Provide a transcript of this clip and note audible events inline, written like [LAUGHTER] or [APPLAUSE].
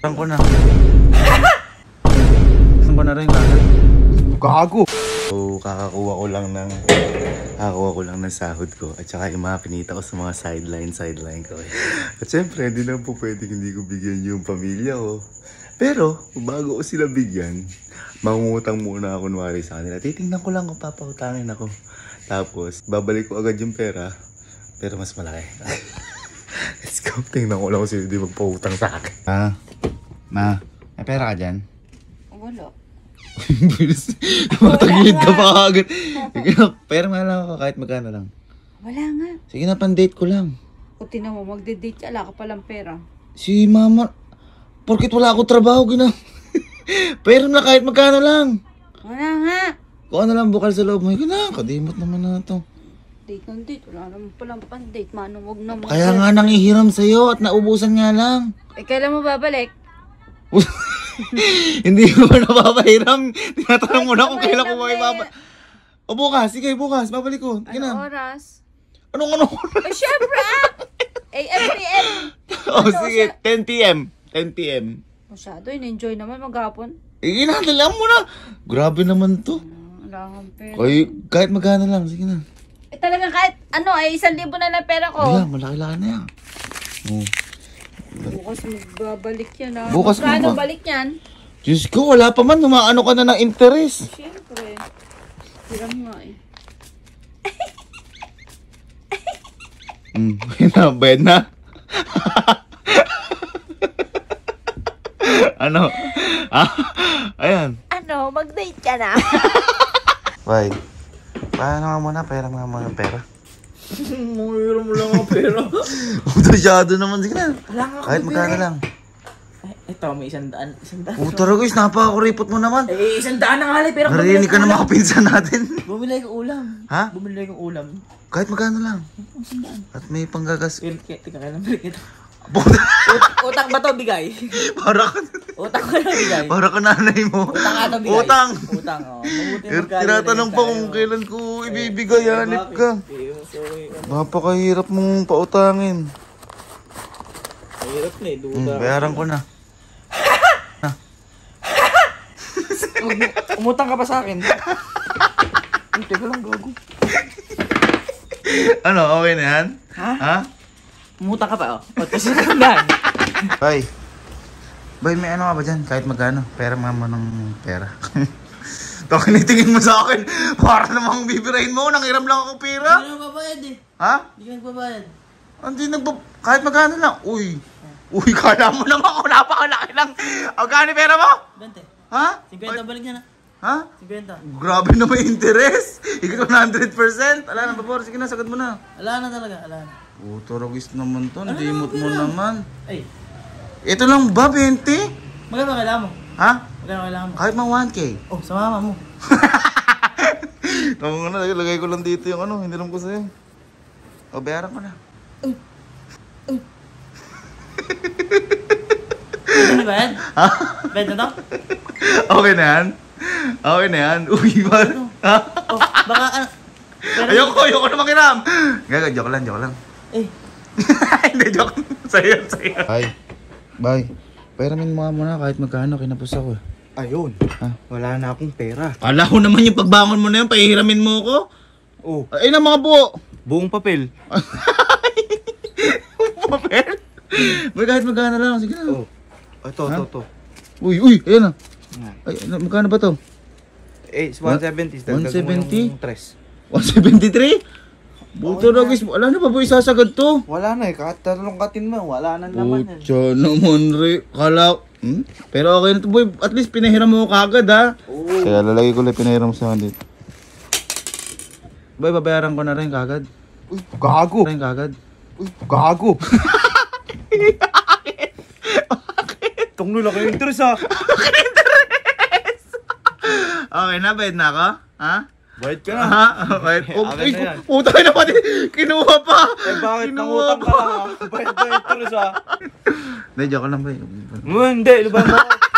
Saan ko na? Saan ko na rin kagad? Gago! So, kakakuha ko lang ng kakakuha ko lang ng sahod ko at saka yung mga kinita ko sa mga sideline sideline ko. at syempre, hindi na po pwedeng hindi ko bigyan yung pamilya ko. Pero, bago ko sila bigyan, mangungutang muna ako kunwari sa kanila. Titingnan ko lang kung papautangin ako. Tapos, babalik ko agad yung pera. Pero mas malaki. [LAUGHS] Let's go. Tingnan ko lang kung sino di magpautang sa akin. Ha? Ma, may pera ka dyan? Wala. Bilis. Matagilid ka pa agad. pera nga lang ako kahit magkano lang. Wala nga. Sige na, pan-date ko lang. O tinan mo, magde-date ka, ka palang pera. Si mama, porkit wala ako trabaho, gina. [LAUGHS] pera na kahit magkano lang. Wala nga. Kung ano lang bukal sa loob mo, gina, kadimot naman na to. Date ng date, wala naman palang pan-date, manungog naman. Kaya nga nangihiram sa'yo at naubusan nga lang. Eh, kailan mo babalik? [LAUGHS] Hindi mo napapahiram. Tinatanong mo na kung kailan ko makipapa... O bukas, sige, bukas, babalik ko. Ano Kailan? oras? Anong anong oras? Eh, syempre ah! AM, PM. O Ano, sige, 10 p.m. 10 p.m. Masyado, in-enjoy naman maghapon. Eh, inadalaan mo na. Grabe naman to. Ah, Wala akong pera. Kay, kahit magkano lang, sige na. Eh, talagang kahit ano, ay isang libo na na pera ko. Wala, malaki-laki na yan. Oh. Bukas magbabalik yan ah. Bukas Magkano magba- balik yan? Diyos ko, wala pa man. Humaano ka na ng interest. Siyempre. Hiram nga eh. [LAUGHS] Hmm, na, bayad [LAUGHS] na. ano? Ah, ayan. Ano, mag-date ka na. [LAUGHS] Bye. Paano nga muna? Pera nga muna pera. Manghiram [LAUGHS] mo lang ako pera. [LAUGHS] Masyado naman. Sige na. Wala nga Kahit magkano lang. Ay, eh, ito, may isang daan. Isang daan. Puta rin guys, napakakuripot mo naman. Eh, isang daan na nga lang, pero Narinig ka na mga pinsan natin. [LAUGHS] Bumili ko ulam. Ha? Bumili ko ulam. Kahit magkano lang. Isang daan. At may panggagas. Wait, kaya, tika, kailan balik ito? Puta. utang ba to bigay? Para ka. Utang ka na bigay. Para ka nanay mo. Utang ka bigay. Utang. Utang, oh. Er, tinatanong pa kung kailan ko eh, ibibigay, hanip ka. Eh, Napakahirap mong pautangin. Mahirap na eh, duda. Hmm, bayaran ko na. [LAUGHS] na. Umutang ka pa sa akin. Ay, [LAUGHS] teka lang, gago. ano, okay na yan? Ha? Ha? Umutang ka pa, oh. O, tapos nakandahan. [LAUGHS] Bay. Bay, may ano ka ba dyan? Kahit magkano. Pera mama ng pera. Tokenitingin mo sa akin. Para namang bibirahin mo. Nangiram lang ako pera. Ano ba ba, Eddie? Ha? Hindi ka nagbabayad. Hindi nagbab... Kahit magkano lang. Uy. Uy, kala mo lang ako napakalaki lang. O, gani pera mo? 20. Ha? 50 balik na na. Ha? 50. Grabe na may interest. Ikot 100%. Ala na, babor. Sige na, sagot mo na. Ala talaga, ala na. Oh, naman to. Ano Dimot mo naman. Ay. Ito lang ba, 20? Magkano kailangan mo? Ha? Magkano kailangan mo? Kahit mga 1K. Oh, sa mama mo. [LAUGHS] Tama na, lagay ko lang dito yung ano. Hindi lang ko sa'yo. O, bayaran ko na. Um. Um. ano ba yan? Ha? Bed na to? Okay na yan? Okay na yan? Uy, ba? Ano? Oh, ha? Oh, baka ano? Pero... Ayoko, ayoko na makiram. Gaga, joke lang, joke lang. Eh. [LAUGHS] Hindi, joke. Sayo, sayo. Bye. Bye. Pairamin mo nga muna kahit magkano, kinapos ako eh. Ayun. Ha? Wala na akong pera. Kala ko naman yung pagbangon mo na yun, pahihiramin mo ko. Oh. Ay na mga po. Buong papel. [LAUGHS] Buong papel? Boy, kahit magkano lang. Sige na. Oh. Ito, ah, ito, ito. Uy, uy, ayan na. Ay, ano, magkano ba to? Eh, 170. 170? 173? Buto na guys, wala na pa boy sasagad to? Wala na eh, kahit tatlong katin mo, wala na naman yan. Eh. Pucha naman re, kala, hmm? pero okay na to boy, at least pinahiram mo kagad ha. Kaya lalagay ko lang pinahiram sa akin Boy, babayaran ko na rin kagad. Uy, gago. Ayun agad. Uy, gago. Bakit? [LAUGHS] Bakit? Kung nula kayo interest ha. Ah. [LAUGHS] okay na, bayad na ako? Ha? Bayad ka na. Ha? Bayad. Oh, ay, na utang na pati. Kinuha pa. Eh, bakit Kinuha nangutang pa. ka na? Ah. Bayad na interest ha. Ah. [LAUGHS] Hindi, joke lang ba? Hindi, lubayan mo.